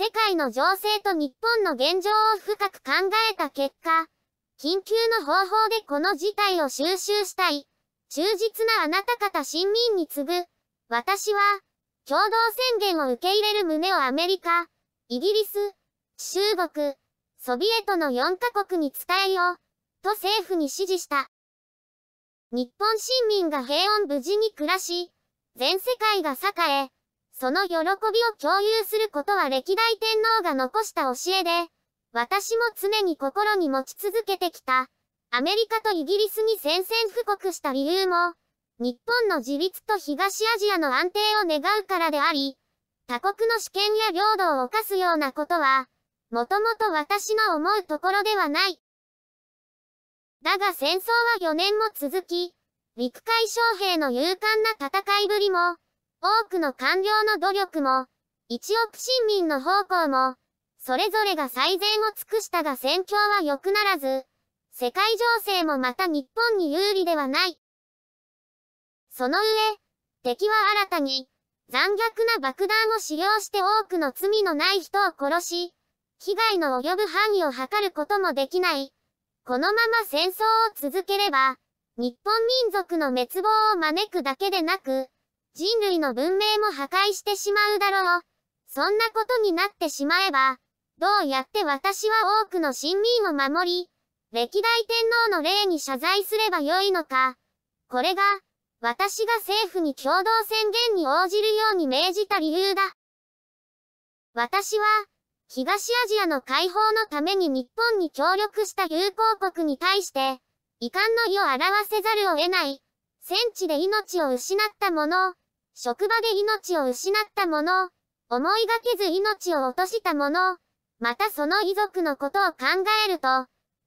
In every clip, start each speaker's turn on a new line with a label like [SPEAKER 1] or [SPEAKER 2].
[SPEAKER 1] 世界の情勢と日本の現状を深く考えた結果、緊急の方法でこの事態を収集したい。忠実なあなた方親民に次ぐ、私は、共同宣言を受け入れる旨をアメリカ、イギリス、中国、ソビエトの4カ国に伝えよう、と政府に指示した。日本市民が平穏無事に暮らし、全世界が栄え、その喜びを共有することは歴代天皇が残した教えで、私も常に心に持ち続けてきた。アメリカとイギリスに宣戦布告した理由も、日本の自立と東アジアの安定を願うからであり、他国の主権や領土を犯すようなことは、もともと私の思うところではない。だが戦争は4年も続き、陸海将兵の勇敢な戦いぶりも、多くの官僚の努力も、一億市民の方向も、それぞれが最善を尽くしたが戦況は良くならず、世界情勢もまた日本に有利ではない。その上、敵は新たに、残虐な爆弾を使用して多くの罪のない人を殺し、被害の及ぶ範囲を測ることもできない。このまま戦争を続ければ、日本民族の滅亡を招くだけでなく、人類の文明も破壊してしまうだろう。そんなことになってしまえば、どうやって私は多くの臣民を守り、歴代天皇の霊に謝罪すればよいのか。これが、私が政府に共同宣言に応じるように命じた理由だ。私は、東アジアの解放のために日本に協力した友好国に対して、遺憾の意を表せざるを得ない、戦地で命を失った者、職場で命を失った者、思いがけず命を落とした者、またその遺族のことを考えると、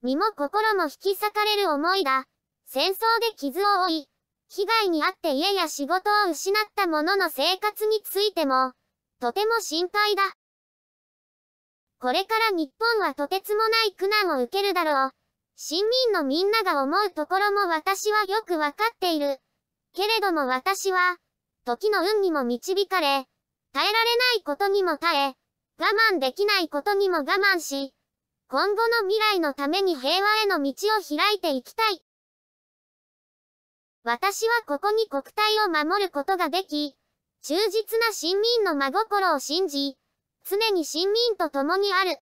[SPEAKER 1] 身も心も引き裂かれる思いだ。戦争で傷を負い、被害に遭って家や仕事を失った者の生活についても、とても心配だ。これから日本はとてつもない苦難を受けるだろう。新民のみんなが思うところも私はよくわかっている。けれども私は、時の運にも導かれ、耐えられないことにも耐え、我慢できないことにも我慢し、今後の未来のために平和への道を開いていきたい。私はここに国体を守ることができ、忠実な新民の真心を信じ、常に新民と共にある。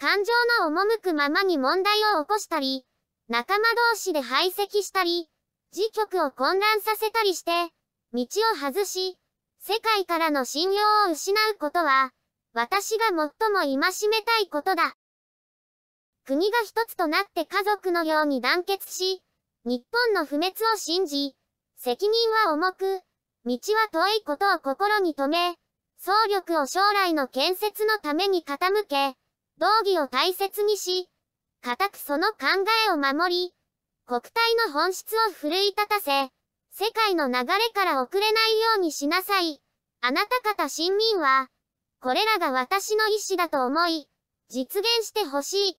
[SPEAKER 1] 感情の赴くままに問題を起こしたり、仲間同士で排斥したり、時局を混乱させたりして、道を外し、世界からの信用を失うことは、私が最も戒めたいことだ。国が一つとなって家族のように団結し、日本の不滅を信じ、責任は重く、道は遠いことを心に留め、総力を将来の建設のために傾け、道義を大切にし、固くその考えを守り、国体の本質を奮い立たせ、世界の流れから遅れないようにしなさい。あなた方新民は、これらが私の意志だと思い、実現してほしい。